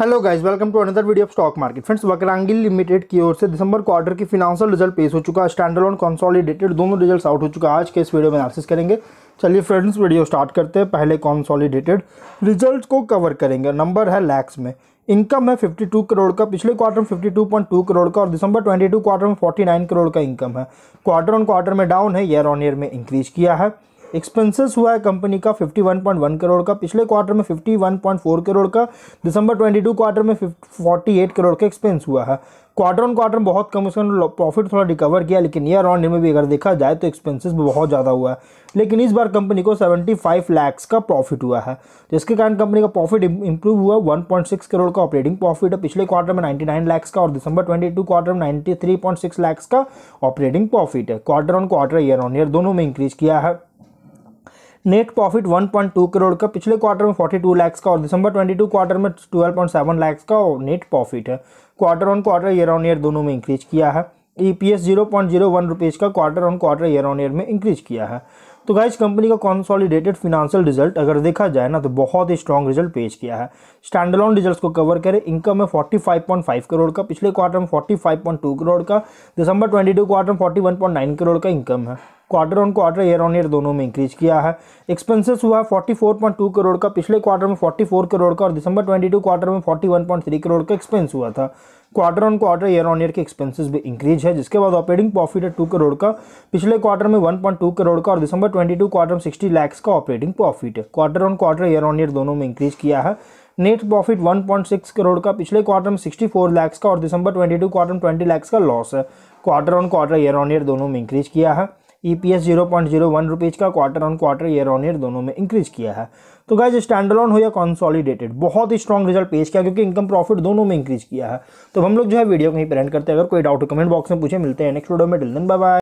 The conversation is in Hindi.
hello guys welcome to another video of stock market friends Vakrangee limited की ओर से दिसंबर क्वार्टर की फिनांशियल रिजल्ट पेश हो चुका है स्टैंडर्ड ऑन कॉन्सॉलीडेटेड दोनों रिजल्ट आउट हो चुका है आज के इस वीडियो में एनालिसिस करेंगे चलिए फ्रेंड्स वीडियो स्टार्ट करते हैं पहले कॉन्सॉलीडेटेड रिजल्ट को कवर करेंगे नंबर है लैक्स में इनकम है टू करोड़ का पिछले क्वार्टर में टू करोड़ का और दिसंबर टू क्वार्टर में नाइन करोड़ का इनकम है क्वार्टर ऑन क्वार्टर में डाउन है ईयर ऑन ईयर में इंक्रीज किया है एक्सपेंसेस हुआ है कंपनी का 51.1 करोड़ का पिछले क्वार्टर में 51.4 करोड़ का दिसंबर 22 क्वार्टर में 48 करोड़ का एक्सपेंस हुआ है क्वार्टर ऑन क्वार्टर बहुत कम उसका प्रॉफिट थोड़ा रिकवर किया लेकिन ईयर ऑन ईयर में भी अगर देखा जाए तो एक्सपेंसेस बहुत ज़्यादा हुआ है लेकिन इस बार कंपनी को 75 लाख का प्रॉफिट हुआ है जिसके कारण कंपनी का प्रॉफिट इंप्रूव हुआ 1.6 करोड़ का ऑपरेटिंग प्रॉफिट है पिछले क्वार्टर में 99 लाख का और दिसंबर 22 क्वार्टर में 93.6 लाख का ऑपरेटिंग प्रॉफिट है quarter on quarter year on year दोनों में इंक्रीज किया है नेट प्रॉफिट 1.2 करोड़ का पिछले क्वार्टर में 42 लाख का और दिसंबर 22 क्वार्टर में 12.7 लाख का और नेट प्रॉफिट है quarter on quarter year on year दोनों में इंक्रीज किया है E P S zero point zero one rupees का quarter on quarter year on year में इंक्रीज किया है तो गाइज कंपनी का कॉन्सॉलिडेटेड फिनंशियल रिजल्ट अगर देखा जाए ना तो बहुत ही स्ट्रॉन्ग रिजल्ट पेश किया है स्टैंडलॉन रिजल्ट को कवर करें इनकम है 45.5 करोड़ का पिछले क्वार्टर में 45.2 करोड़ का दिसंबर 22 क्वार्टर में 41.9 करोड़ का इनकम है quarter on quarter year on year दोनों में इंक्रीज किया है एक्सपेंसेस हुआ है 44.2 करोड़ का पिछले क्वार्टर में 44 करोड़ का और दिसंबर 22 क्वार्टर में 41.3 करोड़ का एक्सपेंस हुआ था quarter on quarter year on year के एक्सपेंसेस भी इंक्रीज है जिसके बाद ऑपरेटिंग प्रॉफिट है टू करोड़ का पिछले क्वार्टर में टू करोड़ का और दिसंबर टू क्वार्टर में सिक्सटी लैक्स का ऑपरेटिंग प्रॉफिट है quarter on quarter year on year दोनों में इंक्रीज किया है नेट प्रॉफिट 1.6 करोड़ का पिछले क्वार्टर में 64 लाख का और दिसंबर 22 क्वार्टर में 20 लाख का लॉस है quarter on quarter year on year दोनों में इंक्रीज किया है E P S zero point zero one rupees का quarter on quarter year on year दोनों में इंक्रीज किया है तो गाइज स्टैंड ऑन हो या कॉन्सॉलीडेटेड बहुत ही स्ट्रॉग रिजल्ट पेश किया क्योंकि इनकम प्रॉफिट दोनों में इंक्रीज किया है तो हम लोग जो है वीडियो को ही प्रेंट करते हैं अगर कोई डाउट कमेंट बॉक्स में पूछे मिलते हैं नेक्स्ट वीडियो में डिल बाय